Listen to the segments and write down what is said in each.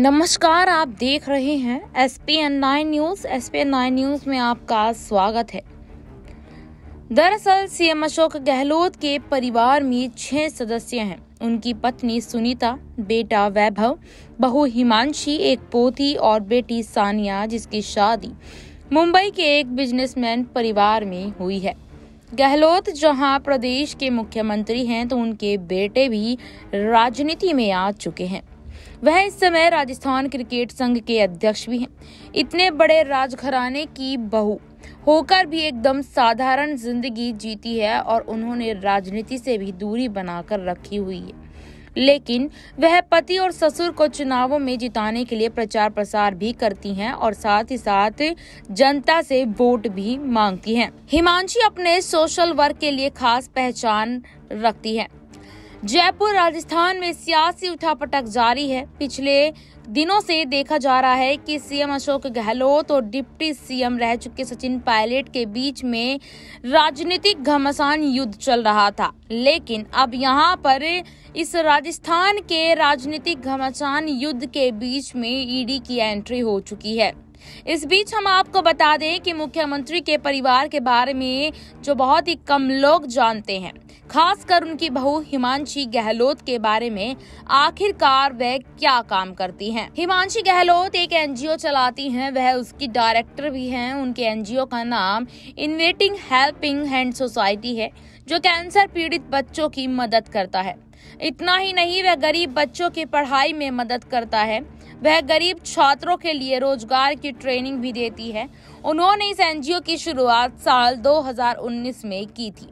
नमस्कार आप देख रहे हैं S P N nine news S P N nine news में आपका स्वागत है दरअसल सीएम अशोक गहलोत के परिवार में छह सदस्य हैं उनकी पत्नी सुनीता बेटा वैभव बहू हिमांशी एक पोती और बेटी सानिया जिसकी शादी मुंबई के एक बिजनेसमैन परिवार में हुई है गहलोत जहां प्रदेश के मुख्यमंत्री हैं तो उनके बेटे भी राजनीति में आ चुके हैं वह इस समय राजस्थान क्रिकेट संघ के अध्यक्ष भी हैं इतने बड़े राजघराने की बहू होकर भी एकदम साधारण जिंदगी जीती है और उन्होंने राजनीति से भी दूरी बनाकर रखी हुई है लेकिन वह पति और ससुर को चुनावों में जिताने के लिए प्रचार प्रसार भी करती हैं और साथ ही साथ जनता से वोट भी मांगती हैं। हिमांशी अपने सोशल वर्क के लिए खास पहचान रखती हैं। जयपुर राजस्थान में सियासी उठापटक जारी है पिछले दिनों से देखा जा रहा है कि सीएम अशोक गहलोत और डिप्टी सीएम रह चुके सचिन पायलट के बीच में राजनीतिक घमासान युद्ध चल रहा था लेकिन अब यहाँ पर इस राजस्थान के राजनीतिक घमासान युद्ध के बीच में ईडी की एंट्री हो चुकी है इस बीच हम आपको बता दें कि मुख्यमंत्री के परिवार के बारे में जो बहुत ही कम लोग जानते हैं खासकर उनकी बहू हिमांशी गहलोत के बारे में आखिरकार वह क्या काम करती हैं। हिमांशी गहलोत एक एनजीओ चलाती हैं, वह उसकी डायरेक्टर भी हैं। उनके एनजीओ का नाम इन्वेटिंग हेल्पिंग हैंड सोसाइटी है जो कैंसर पीड़ित बच्चों की मदद करता है इतना ही नहीं वह गरीब बच्चों की पढ़ाई में मदद करता है वह गरीब छात्रों के लिए रोजगार की ट्रेनिंग भी देती है उन्होंने इस एनजीओ की शुरुआत साल 2019 में की थी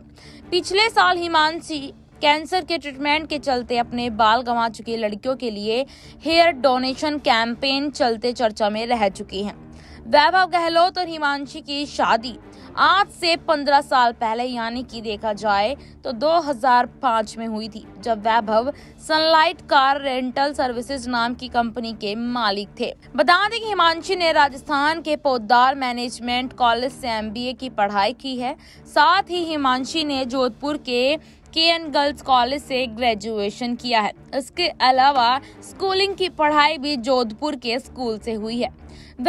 पिछले साल हिमांशी कैंसर के ट्रीटमेंट के चलते अपने बाल गंवा चुकी लड़कियों के लिए हेयर डोनेशन कैंपेन चलते चर्चा में रह चुकी हैं वैभव गहलोत और हिमांशी की शादी आज से 15 साल पहले यानी कि देखा जाए तो 2005 में हुई थी जब Vaibhav Sunlight car rental services नाम की कंपनी के मालिक थे बता दें कि हिमांशी ने राजस्थान के पोदार मैनेजमेंट कॉलेज से एमबीए की पढ़ाई की है साथ ही हिमांशी ने जोधपुर के के एन गर्ल्स कॉलेज से ग्रेजुएशन किया है इसके अलावा स्कूलिंग की पढ़ाई भी जोधपुर के स्कूल से हुई है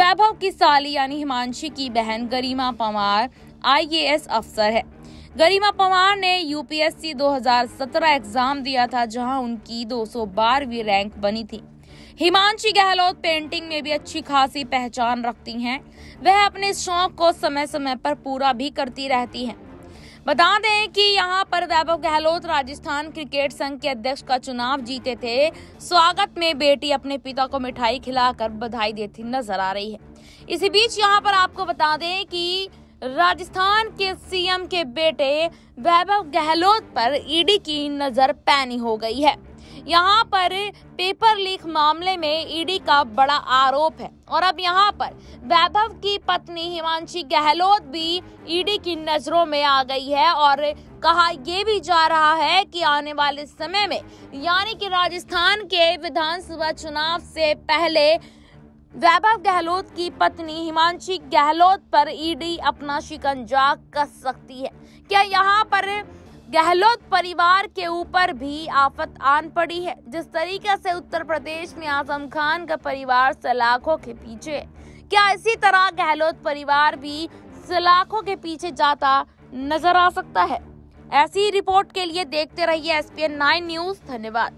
वैभव की साली यानी हिमांशी की बहन गरिमा पवार आईएएस अफसर है गरिमा पवार ने यूपीएससी 2017 एग्जाम दिया था जहां उनकी 212वीं रैंक बनी थी हिमांशी गहलोत पेंटिंग में भी अच्छी खासी पहचान रखती हैं। वह अपने शौक को समय समय पर पूरा भी करती रहती हैं। बता दें कि यहाँ पर वैभव गहलोत राजस्थान क्रिकेट संघ के अध्यक्ष का चुनाव जीते थे स्वागत में बेटी अपने पिता को मिठाई खिलाकर बधाई देती नजर आ रही है इसी बीच यहाँ पर आपको बता दें कि राजस्थान के सीएम के बेटे वैभव गहलोत पर ईडी की नजर पैनी हो गई है यहाँ पर पेपर लीक मामले में ईडी का बड़ा आरोप है और अब यहाँ पर वैभव की पत्नी हिमांशी गहलोत भी ईडी की नजरों में आ गई है और कहा यह भी जा रहा है कि आने वाले समय में यानी कि राजस्थान के विधानसभा चुनाव से पहले वैभव गहलोत की पत्नी हिमांशी गहलोत पर ईडी अपना शिकंजा कस सकती है क्या यहाँ पर गहलोत परिवार के ऊपर भी आफत आन पड़ी है जिस तरीके से उत्तर प्रदेश में आजम खान का परिवार सलाखों के पीछे क्या इसी तरह गहलोत परिवार भी सलाखों के पीछे जाता नजर आ सकता है ऐसी रिपोर्ट के लिए देखते रहिए एस पी न्यूज धन्यवाद